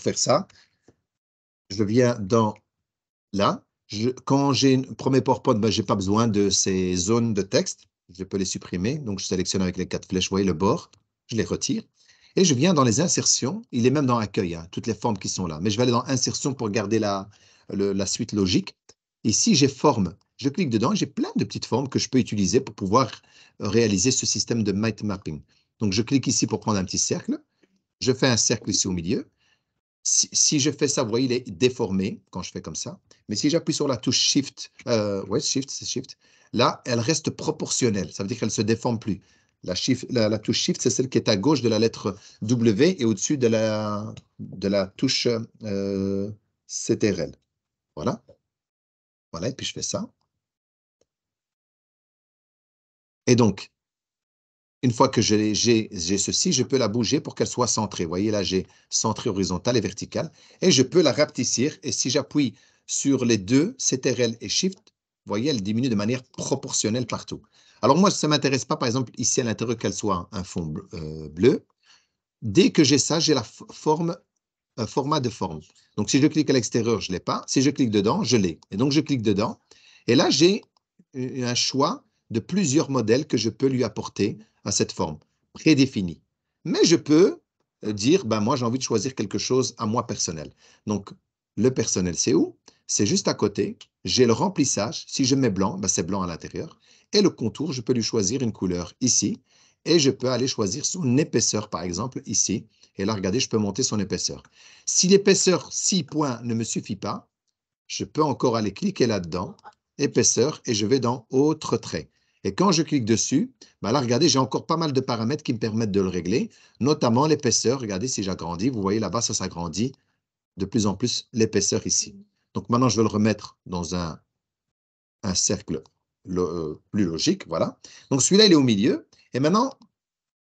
faire ça. Je viens dans là. Je, quand j'ai un premier PowerPoint, ben, je n'ai pas besoin de ces zones de texte. Je peux les supprimer. Donc, je sélectionne avec les quatre flèches, vous voyez le bord. Je les retire. Et je viens dans les insertions. Il est même dans accueil, hein, toutes les formes qui sont là. Mais je vais aller dans insertion pour garder la, la suite logique. Ici, j'ai forme. Je clique dedans, j'ai plein de petites formes que je peux utiliser pour pouvoir réaliser ce système de mind mapping. Donc, je clique ici pour prendre un petit cercle. Je fais un cercle ici au milieu si, je fais ça, vous voyez, il est déformé quand je fais comme ça. Mais si j'appuie sur la touche Shift, euh, ouais, Shift, c'est Shift, là, elle reste proportionnelle. Ça veut dire qu'elle ne se déforme plus. La, la, touche Shift, c'est celle qui est à gauche de la lettre W et au-dessus de la, de la touche euh, CTRL. Voilà. Voilà, et puis je fais ça. Et donc, une fois que j'ai ceci, je peux la bouger pour qu'elle soit centrée. Vous voyez, là, j'ai centré horizontal et vertical, Et je peux la rapetissir. Et si j'appuie sur les deux, CTRL et Shift, vous voyez, elle diminue de manière proportionnelle partout. Alors moi, ça ne m'intéresse pas, par exemple, ici à l'intérieur, qu'elle soit un fond euh, bleu. Dès que j'ai ça, j'ai la forme, un format de forme. Donc, si je clique à l'extérieur, je ne l'ai pas. Si je clique dedans, je l'ai. Et donc, je clique dedans. Et là, j'ai euh, un choix de plusieurs modèles que je peux lui apporter à cette forme prédéfinie. Mais je peux euh, dire, ben moi j'ai envie de choisir quelque chose à moi personnel. Donc le personnel, c'est où C'est juste à côté. J'ai le remplissage. Si je mets blanc, ben, c'est blanc à l'intérieur. Et le contour, je peux lui choisir une couleur ici. Et je peux aller choisir son épaisseur, par exemple, ici. Et là, regardez, je peux monter son épaisseur. Si l'épaisseur 6 points ne me suffit pas, je peux encore aller cliquer là-dedans, épaisseur, et je vais dans Autre trait. Et quand je clique dessus, ben là, regardez, j'ai encore pas mal de paramètres qui me permettent de le régler, notamment l'épaisseur. Regardez, si j'agrandis, vous voyez là-bas, ça s'agrandit de plus en plus l'épaisseur ici. Donc maintenant, je vais le remettre dans un, un cercle euh, plus logique, voilà. Donc celui-là, il est au milieu. Et maintenant,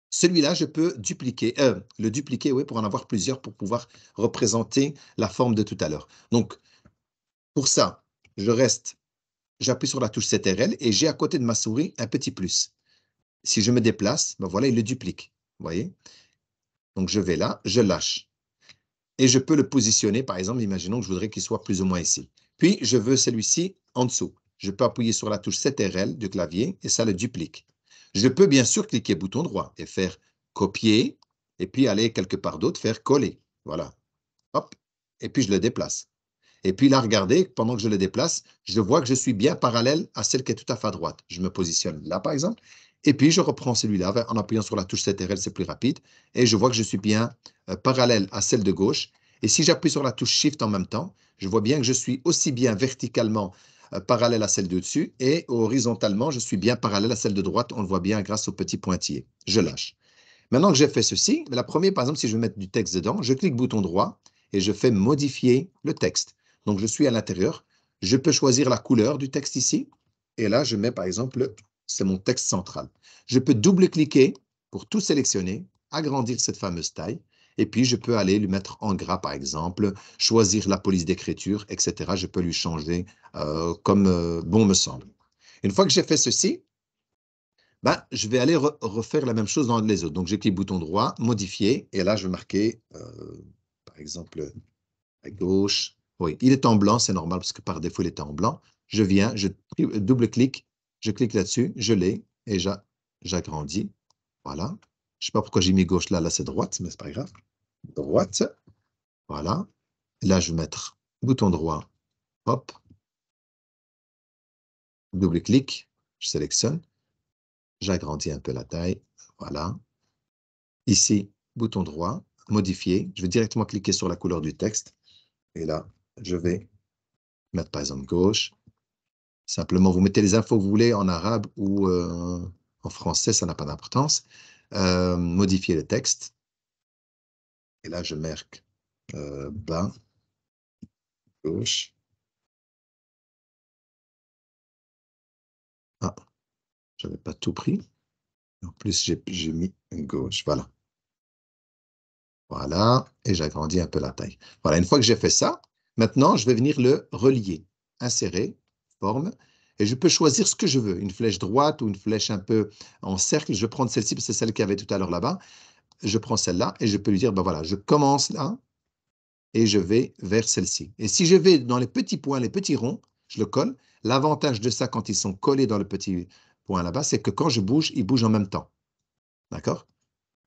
celui-là, je peux dupliquer, euh, le dupliquer, oui, pour en avoir plusieurs, pour pouvoir représenter la forme de tout à l'heure. Donc, pour ça, je reste j'appuie sur la touche CTRL et j'ai à côté de ma souris un petit plus. Si je me déplace, ben voilà, il le duplique. voyez Donc, je vais là, je lâche. Et je peux le positionner, par exemple, imaginons que je voudrais qu'il soit plus ou moins ici. Puis, je veux celui-ci en dessous. Je peux appuyer sur la touche CTRL du clavier et ça le duplique. Je peux bien sûr cliquer bouton droit et faire copier et puis aller quelque part d'autre, faire coller. Voilà. Hop. Et puis, je le déplace et puis là, regardez, pendant que je le déplace, je vois que je suis bien parallèle à celle qui est tout à fait à droite. Je me positionne là, par exemple, et puis je reprends celui-là en appuyant sur la touche CTRL, c'est plus rapide, et je vois que je suis bien euh, parallèle à celle de gauche. Et si j'appuie sur la touche Shift en même temps, je vois bien que je suis aussi bien verticalement euh, parallèle à celle de dessus, et horizontalement, je suis bien parallèle à celle de droite, on le voit bien grâce au petit pointillé. Je lâche. Maintenant que j'ai fait ceci, la première, par exemple, si je veux mettre du texte dedans, je clique bouton droit et je fais modifier le texte. Donc, je suis à l'intérieur. Je peux choisir la couleur du texte ici. Et là, je mets par exemple, c'est mon texte central. Je peux double-cliquer pour tout sélectionner, agrandir cette fameuse taille. Et puis, je peux aller lui mettre en gras, par exemple, choisir la police d'écriture, etc. Je peux lui changer euh, comme euh, bon me semble. Une fois que j'ai fait ceci, ben, je vais aller refaire la même chose dans les autres. Donc, j'ai bouton droit, modifier, et là, je vais marquer, euh, par exemple, à gauche, oui, il est en blanc, c'est normal parce que par défaut, il était en blanc. Je viens, je double-clique, je clique là-dessus, je l'ai et j'agrandis. Voilà. Je ne sais pas pourquoi j'ai mis gauche là, là c'est droite, mais n'est pas grave. Droite. Voilà. Là, je vais mettre bouton droit. Hop. Double-clic, je sélectionne. J'agrandis un peu la taille. Voilà. Ici, bouton droit, modifier. Je vais directement cliquer sur la couleur du texte. Et là, je vais mettre par exemple gauche. Simplement, vous mettez les infos que vous voulez en arabe ou euh, en français, ça n'a pas d'importance. Euh, modifier le texte. Et là, je marque euh, bas, gauche. Ah, je n'avais pas tout pris. En plus, j'ai mis gauche, voilà. Voilà, et j'agrandis un peu la taille. Voilà, une fois que j'ai fait ça, Maintenant, je vais venir le relier, insérer, forme, et je peux choisir ce que je veux, une flèche droite ou une flèche un peu en cercle. Je vais prendre celle-ci, parce que c'est celle qu'il y avait tout à l'heure là-bas. Je prends celle-là et je peux lui dire, ben voilà, je commence là et je vais vers celle-ci. Et si je vais dans les petits points, les petits ronds, je le colle. L'avantage de ça, quand ils sont collés dans le petit point là-bas, c'est que quand je bouge, ils bougent en même temps. D'accord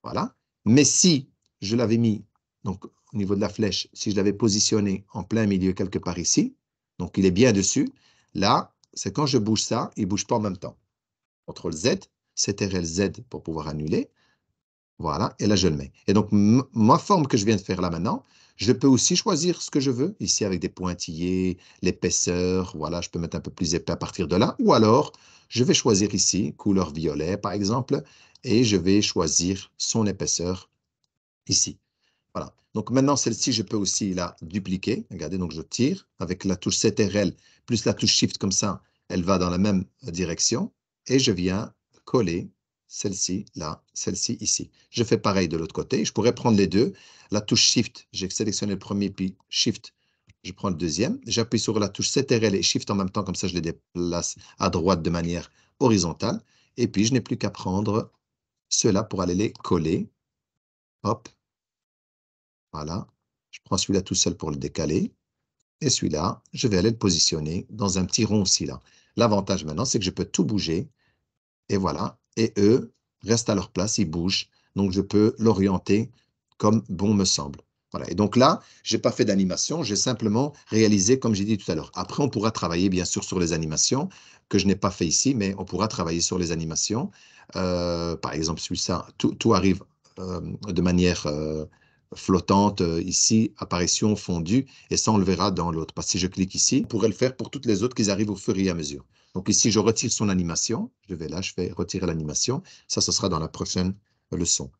Voilà. Mais si je l'avais mis donc au niveau de la flèche, si je l'avais positionné en plein milieu quelque part ici, donc il est bien dessus, là, c'est quand je bouge ça, il ne bouge pas en même temps. CTRL Z, CTRL Z pour pouvoir annuler. Voilà, et là je le mets. Et donc ma forme que je viens de faire là maintenant, je peux aussi choisir ce que je veux, ici avec des pointillés, l'épaisseur, voilà, je peux mettre un peu plus épais à partir de là. Ou alors, je vais choisir ici, couleur violet par exemple, et je vais choisir son épaisseur ici. Voilà. Donc maintenant, celle-ci, je peux aussi la dupliquer. Regardez, donc je tire avec la touche CTRL plus la touche Shift comme ça, elle va dans la même direction. Et je viens coller celle-ci là, celle-ci ici. Je fais pareil de l'autre côté. Je pourrais prendre les deux. La touche Shift, j'ai sélectionné le premier, puis Shift, je prends le deuxième. J'appuie sur la touche CTRL et Shift en même temps, comme ça je les déplace à droite de manière horizontale. Et puis, je n'ai plus qu'à prendre ceux-là pour aller les coller. Hop, voilà. Je prends celui-là tout seul pour le décaler. Et celui-là, je vais aller le positionner dans un petit rond aussi là. L'avantage maintenant, c'est que je peux tout bouger. Et voilà. Et eux restent à leur place, ils bougent. Donc, je peux l'orienter comme bon me semble. Voilà. Et donc là, je n'ai pas fait d'animation, j'ai simplement réalisé, comme j'ai dit tout à l'heure. Après, on pourra travailler bien sûr sur les animations, que je n'ai pas fait ici, mais on pourra travailler sur les animations. Euh, par exemple, celui-là, tout, arrive euh, de manière euh, flottante euh, ici, apparition fondue, et ça, on le verra dans l'autre. Parce que si je clique ici, on pourrait le faire pour toutes les autres qui arrivent au fur et à mesure. Donc ici, je retire son animation. Je vais là, je vais retirer l'animation. Ça, ce sera dans la prochaine leçon.